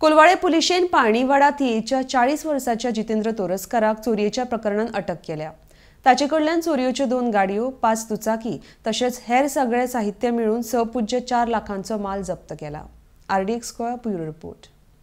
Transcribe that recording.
कोलवाळे पुलिशेन पाणीवाडा थियेच्या चाळीस वर्षाच्या जितेंद्र तोरसकराक चोरयेच्या प्रकरणात अटक केल्या ताचे कडल्यान चोरयोच्यो दोन गाडयो पाच दुचाकी तशेंच हेर सगळे साहित्य मेळून सपुज्य चार लाखांचो माल जप्त केला आरडीएक्स गोवा ब्युरो रिपोर्ट